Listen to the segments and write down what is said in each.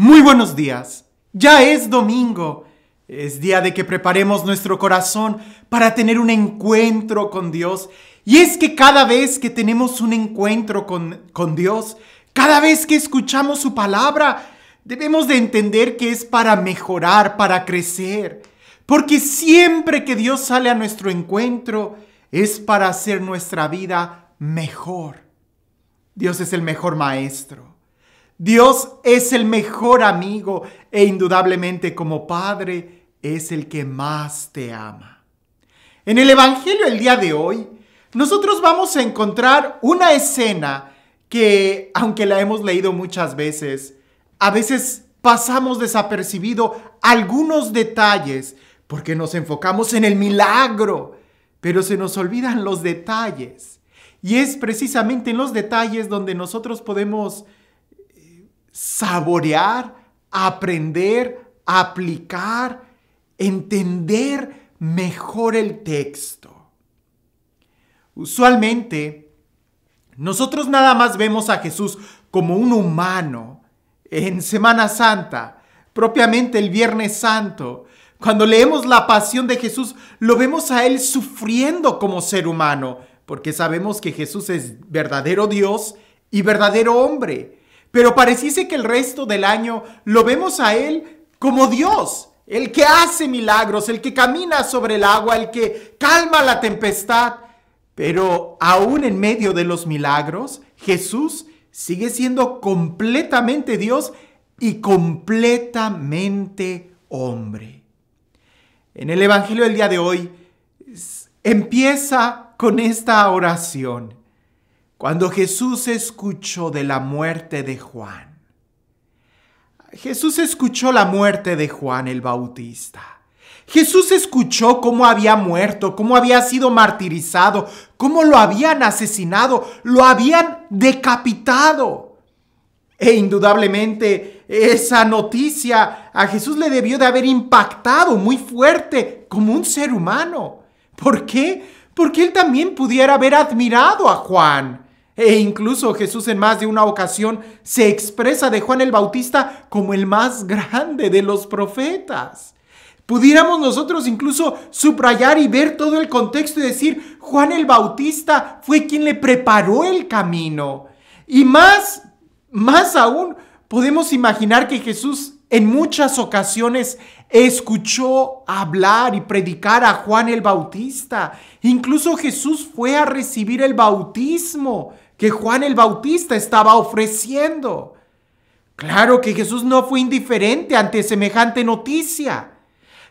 Muy buenos días. Ya es domingo. Es día de que preparemos nuestro corazón para tener un encuentro con Dios. Y es que cada vez que tenemos un encuentro con, Dios, cada vez que escuchamos su palabra, debemos de entender que es para mejorar, para crecer. Porque siempre que Dios sale a nuestro encuentro, es para hacer nuestra vida mejor. Dios es el mejor maestro. Dios es el mejor amigo e indudablemente como Padre es el que más te ama. En el Evangelio el día de hoy, nosotros vamos a encontrar una escena que, aunque la hemos leído muchas veces, a veces pasamos desapercibido algunos detalles porque nos enfocamos en el milagro, pero se nos olvidan los detalles. Y es precisamente en los detalles donde nosotros podemos saborear, aprender, aplicar, entender mejor el texto. Usualmente, nosotros nada más vemos a Jesús como un humano en Semana Santa, propiamente el Viernes Santo. Cuando leemos la pasión de Jesús, lo vemos a Él sufriendo como ser humano, porque sabemos que Jesús es verdadero Dios y verdadero hombre pero pareciese que el resto del año lo vemos a Él como Dios, el que hace milagros, el que camina sobre el agua, el que calma la tempestad. Pero aún en medio de los milagros, Jesús sigue siendo completamente Dios y completamente hombre. En el Evangelio del día de hoy empieza con esta oración. Cuando Jesús escuchó de la muerte de Juan, Jesús escuchó la muerte de Juan el Bautista. Jesús escuchó cómo había muerto, cómo había sido martirizado, cómo lo habían asesinado, lo habían decapitado. E indudablemente esa noticia a Jesús le debió de haber impactado muy fuerte como un ser humano. ¿Por qué? Porque él también pudiera haber admirado a Juan. E incluso Jesús en más de una ocasión se expresa de Juan el Bautista como el más grande de los profetas. Pudiéramos nosotros incluso subrayar y ver todo el contexto y decir, Juan el Bautista fue quien le preparó el camino. Y más, más aún, podemos imaginar que Jesús en muchas ocasiones escuchó hablar y predicar a Juan el Bautista. Incluso Jesús fue a recibir el bautismo que Juan el Bautista estaba ofreciendo. Claro que Jesús no fue indiferente ante semejante noticia,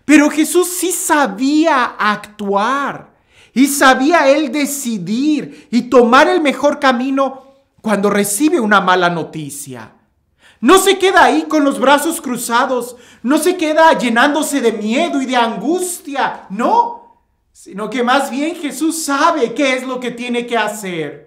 pero Jesús sí sabía actuar y sabía él decidir y tomar el mejor camino cuando recibe una mala noticia. No se queda ahí con los brazos cruzados, no se queda llenándose de miedo y de angustia, no, sino que más bien Jesús sabe qué es lo que tiene que hacer.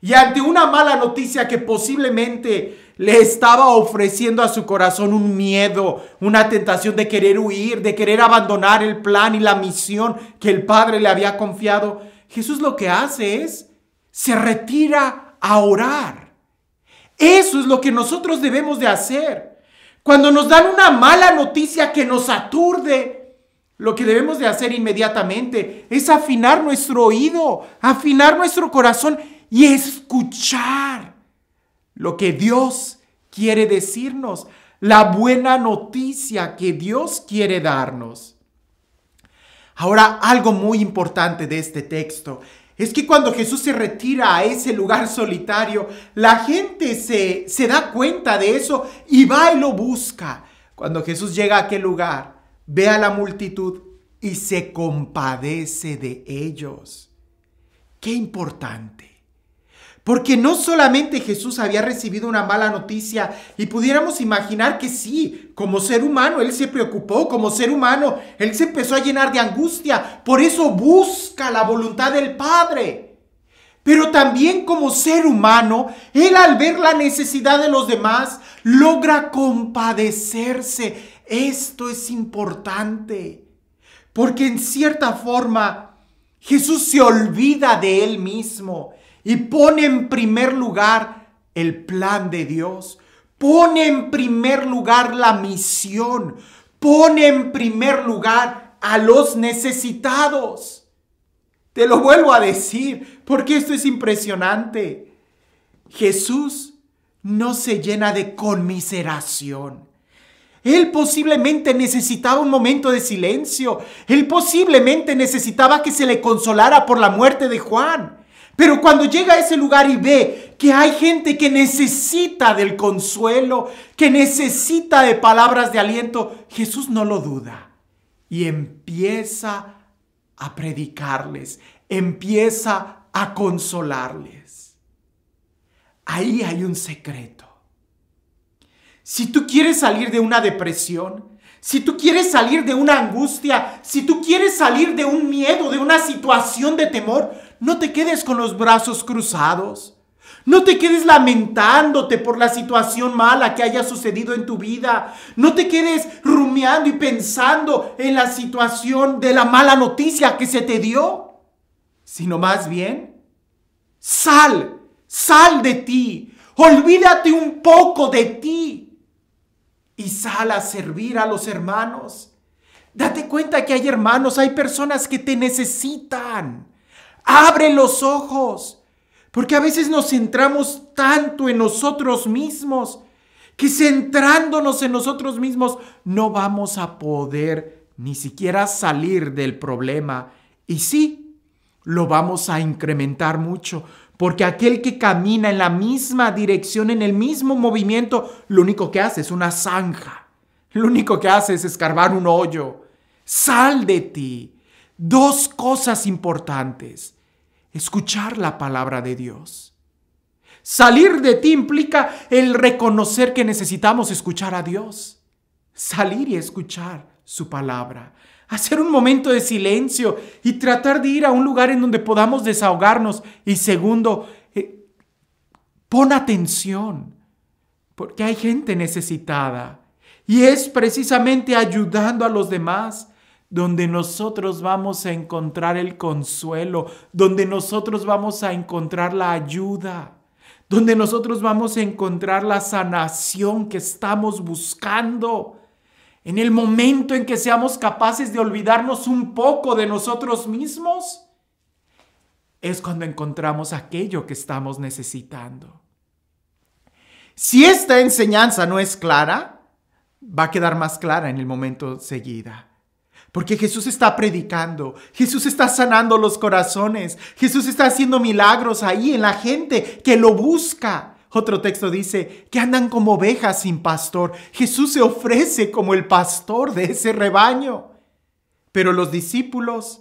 Y ante una mala noticia que posiblemente le estaba ofreciendo a su corazón un miedo, una tentación de querer huir, de querer abandonar el plan y la misión que el Padre le había confiado, Jesús lo que hace es, se retira a orar. Eso es lo que nosotros debemos de hacer. Cuando nos dan una mala noticia que nos aturde, lo que debemos de hacer inmediatamente es afinar nuestro oído, afinar nuestro corazón y escuchar lo que Dios quiere decirnos, la buena noticia que Dios quiere darnos. Ahora, algo muy importante de este texto es que cuando Jesús se retira a ese lugar solitario, la gente se, da cuenta de eso y va y lo busca. Cuando Jesús llega a aquel lugar, ve a la multitud y se compadece de ellos. Qué importante. Porque no solamente Jesús había recibido una mala noticia y pudiéramos imaginar que sí, como ser humano, Él se preocupó, como ser humano, Él se empezó a llenar de angustia, por eso busca la voluntad del Padre. Pero también como ser humano, Él al ver la necesidad de los demás, logra compadecerse. Esto es importante. Porque en cierta forma, Jesús se olvida de Él mismo y pone en primer lugar el plan de Dios. Pone en primer lugar la misión. Pone en primer lugar a los necesitados. Te lo vuelvo a decir, porque esto es impresionante. Jesús no se llena de conmiseración. Él posiblemente necesitaba un momento de silencio. Él posiblemente necesitaba que se le consolara por la muerte de Juan. Pero cuando llega a ese lugar y ve que hay gente que necesita del consuelo, que necesita de palabras de aliento, Jesús no lo duda y empieza a predicarles, empieza a consolarles. Ahí hay un secreto. Si tú quieres salir de una depresión, si tú quieres salir de una angustia, si tú quieres salir de un miedo, de una situación de temor, no te quedes con los brazos cruzados. No te quedes lamentándote por la situación mala que haya sucedido en tu vida. No te quedes rumiando y pensando en la situación de la mala noticia que se te dio. Sino más bien, sal, sal de ti. Olvídate un poco de ti. Y sal a servir a los hermanos. Date cuenta que hay hermanos, hay personas que te necesitan. Abre los ojos, porque a veces nos centramos tanto en nosotros mismos que centrándonos en nosotros mismos no vamos a poder ni siquiera salir del problema. Y sí, lo vamos a incrementar mucho, porque aquel que camina en la misma dirección, en el mismo movimiento, lo único que hace es una zanja. Lo único que hace es escarbar un hoyo. Sal de ti. Dos cosas importantes escuchar la palabra de Dios. Salir de ti implica el reconocer que necesitamos escuchar a Dios. Salir y escuchar su palabra. Hacer un momento de silencio y tratar de ir a un lugar en donde podamos desahogarnos. Y segundo, eh, pon atención, porque hay gente necesitada. Y es precisamente ayudando a los demás donde nosotros vamos a encontrar el consuelo, donde nosotros vamos a encontrar la ayuda, donde nosotros vamos a encontrar la sanación que estamos buscando. En el momento en que seamos capaces de olvidarnos un poco de nosotros mismos, es cuando encontramos aquello que estamos necesitando. Si esta enseñanza no es clara, va a quedar más clara en el momento seguida. Porque Jesús está predicando, Jesús está sanando los corazones, Jesús está haciendo milagros ahí en la gente que lo busca. Otro texto dice que andan como ovejas sin pastor. Jesús se ofrece como el pastor de ese rebaño. Pero los discípulos,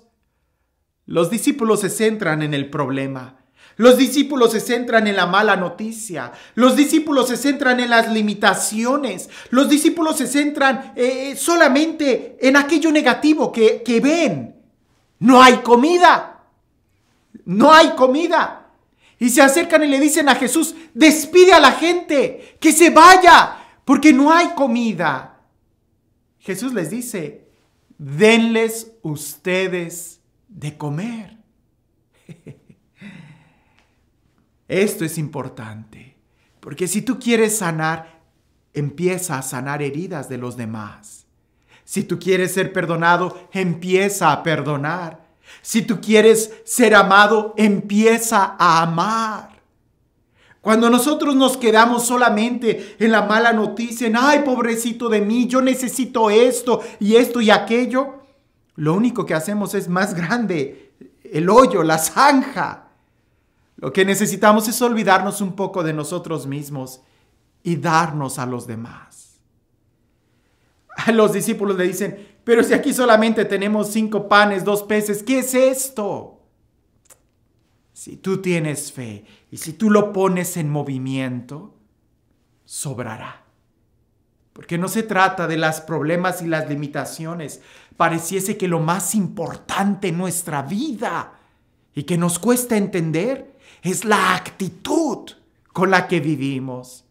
los discípulos se centran en el problema. Los discípulos se centran en la mala noticia. Los discípulos se centran en las limitaciones. Los discípulos se centran eh, solamente en aquello negativo que, que ven. No hay comida. No hay comida. Y se acercan y le dicen a Jesús, despide a la gente, que se vaya, porque no hay comida. Jesús les dice, denles ustedes de comer. Esto es importante, porque si tú quieres sanar, empieza a sanar heridas de los demás. Si tú quieres ser perdonado, empieza a perdonar. Si tú quieres ser amado, empieza a amar. Cuando nosotros nos quedamos solamente en la mala noticia, en, ay, pobrecito de mí, yo necesito esto y esto y aquello, lo único que hacemos es más grande el hoyo, la zanja. Lo que necesitamos es olvidarnos un poco de nosotros mismos y darnos a los demás. A los discípulos le dicen, pero si aquí solamente tenemos cinco panes, dos peces, ¿qué es esto? Si tú tienes fe y si tú lo pones en movimiento, sobrará. Porque no se trata de las problemas y las limitaciones. Pareciese que lo más importante en nuestra vida y que nos cuesta entender es la actitud con la que vivimos.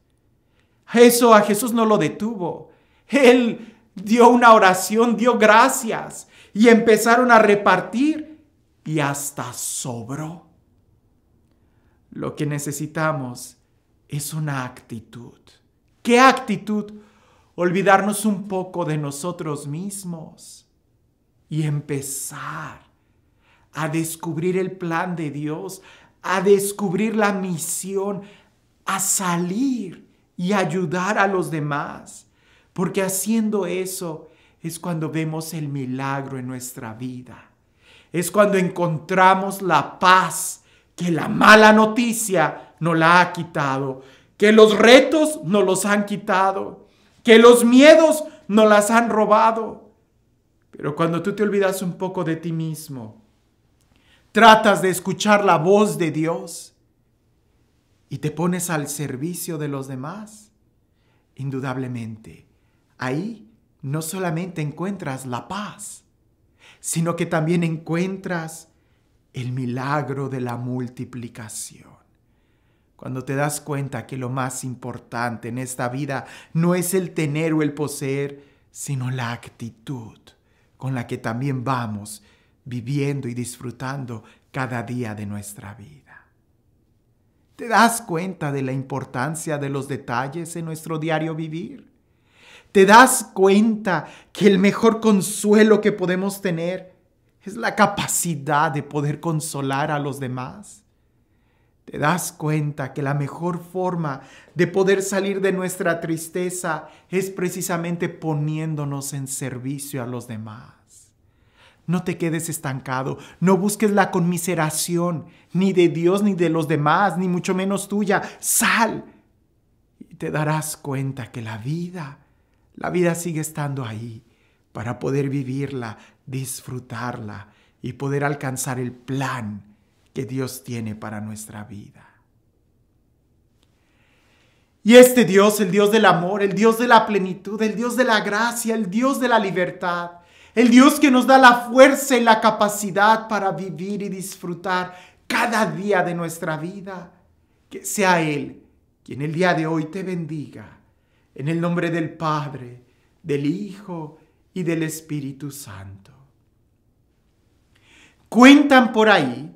Eso a Jesús no lo detuvo. Él dio una oración, dio gracias y empezaron a repartir y hasta sobró. Lo que necesitamos es una actitud. ¿Qué actitud? Olvidarnos un poco de nosotros mismos y empezar a descubrir el plan de Dios, a descubrir la misión, a salir y ayudar a los demás. Porque haciendo eso es cuando vemos el milagro en nuestra vida. Es cuando encontramos la paz que la mala noticia no la ha quitado, que los retos no los han quitado, que los miedos no las han robado. Pero cuando tú te olvidas un poco de ti mismo, tratas de escuchar la voz de Dios y te pones al servicio de los demás, indudablemente, ahí no solamente encuentras la paz, sino que también encuentras el milagro de la multiplicación. Cuando te das cuenta que lo más importante en esta vida no es el tener o el poseer, sino la actitud con la que también vamos viviendo y disfrutando cada día de nuestra vida. ¿Te das cuenta de la importancia de los detalles en nuestro diario vivir? ¿Te das cuenta que el mejor consuelo que podemos tener es la capacidad de poder consolar a los demás? ¿Te das cuenta que la mejor forma de poder salir de nuestra tristeza es precisamente poniéndonos en servicio a los demás? No te quedes estancado, no busques la conmiseración, ni de Dios, ni de los demás, ni mucho menos tuya. Sal y te darás cuenta que la vida, la vida sigue estando ahí para poder vivirla, disfrutarla y poder alcanzar el plan que Dios tiene para nuestra vida. Y este Dios, el Dios del amor, el Dios de la plenitud, el Dios de la gracia, el Dios de la libertad, el Dios que nos da la fuerza y la capacidad para vivir y disfrutar cada día de nuestra vida. Que sea Él quien el día de hoy te bendiga. En el nombre del Padre, del Hijo y del Espíritu Santo. Cuentan por ahí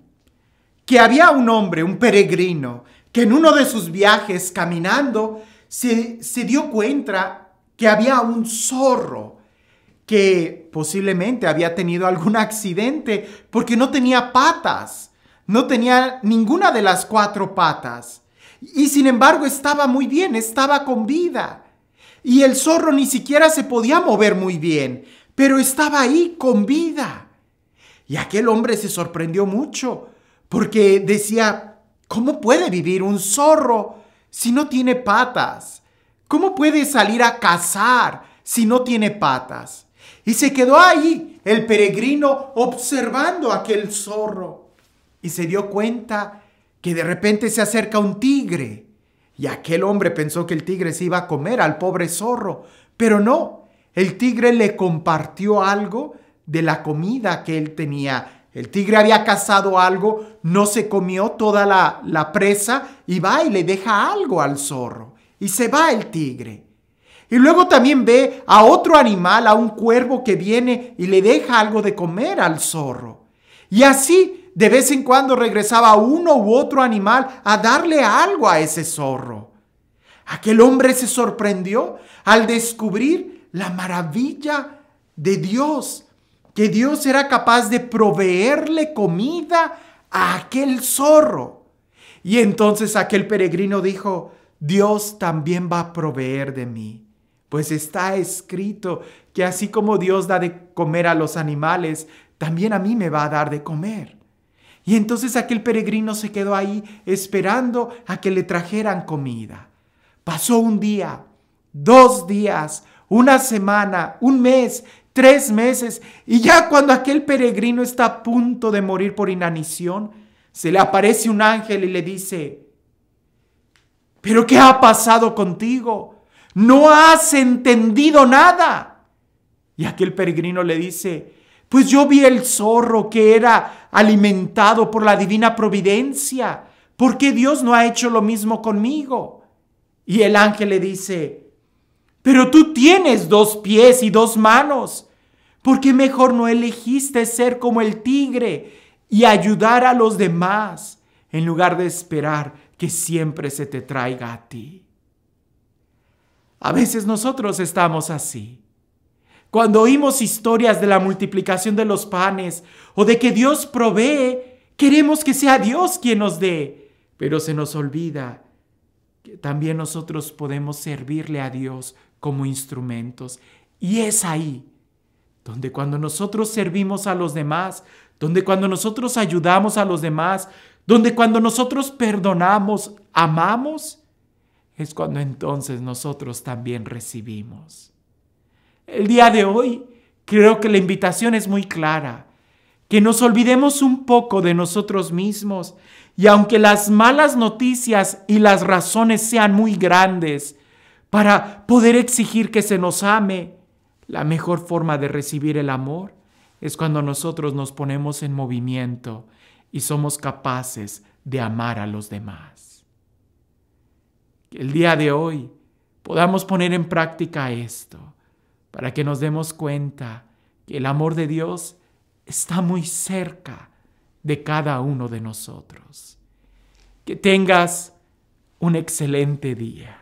que había un hombre, un peregrino, que en uno de sus viajes caminando se, se dio cuenta que había un zorro que posiblemente había tenido algún accidente porque no tenía patas, no tenía ninguna de las cuatro patas. Y sin embargo estaba muy bien, estaba con vida. Y el zorro ni siquiera se podía mover muy bien, pero estaba ahí con vida. Y aquel hombre se sorprendió mucho porque decía, ¿cómo puede vivir un zorro si no tiene patas? ¿Cómo puede salir a cazar si no tiene patas? Y se quedó ahí el peregrino observando aquel zorro. Y se dio cuenta que de repente se acerca un tigre. Y aquel hombre pensó que el tigre se iba a comer al pobre zorro. Pero no, el tigre le compartió algo de la comida que él tenía. El tigre había cazado algo, no se comió toda la, la presa y va y le deja algo al zorro. Y se va el tigre. Y luego también ve a otro animal, a un cuervo que viene y le deja algo de comer al zorro. Y así, de vez en cuando regresaba uno u otro animal a darle algo a ese zorro. Aquel hombre se sorprendió al descubrir la maravilla de Dios, que Dios era capaz de proveerle comida a aquel zorro. Y entonces aquel peregrino dijo, Dios también va a proveer de mí. Pues está escrito que así como Dios da de comer a los animales, también a mí me va a dar de comer. Y entonces aquel peregrino se quedó ahí esperando a que le trajeran comida. Pasó un día, dos días, una semana, un mes, tres meses, y ya cuando aquel peregrino está a punto de morir por inanición, se le aparece un ángel y le dice, ¿pero qué ha pasado contigo? no has entendido nada. Y aquel peregrino le dice, pues yo vi el zorro que era alimentado por la divina providencia. ¿Por qué Dios no ha hecho lo mismo conmigo? Y el ángel le dice, pero tú tienes dos pies y dos manos. ¿Por qué mejor no elegiste ser como el tigre y ayudar a los demás en lugar de esperar que siempre se te traiga a ti? A veces nosotros estamos así. Cuando oímos historias de la multiplicación de los panes o de que Dios provee, queremos que sea Dios quien nos dé, pero se nos olvida que también nosotros podemos servirle a Dios como instrumentos. Y es ahí donde cuando nosotros servimos a los demás, donde cuando nosotros ayudamos a los demás, donde cuando nosotros perdonamos, amamos, es cuando entonces nosotros también recibimos. El día de hoy creo que la invitación es muy clara, que nos olvidemos un poco de nosotros mismos y aunque las malas noticias y las razones sean muy grandes, para poder exigir que se nos ame, la mejor forma de recibir el amor es cuando nosotros nos ponemos en movimiento y somos capaces de amar a los demás que el día de hoy podamos poner en práctica esto, para que nos demos cuenta que el amor de Dios está muy cerca de cada uno de nosotros. Que tengas un excelente día.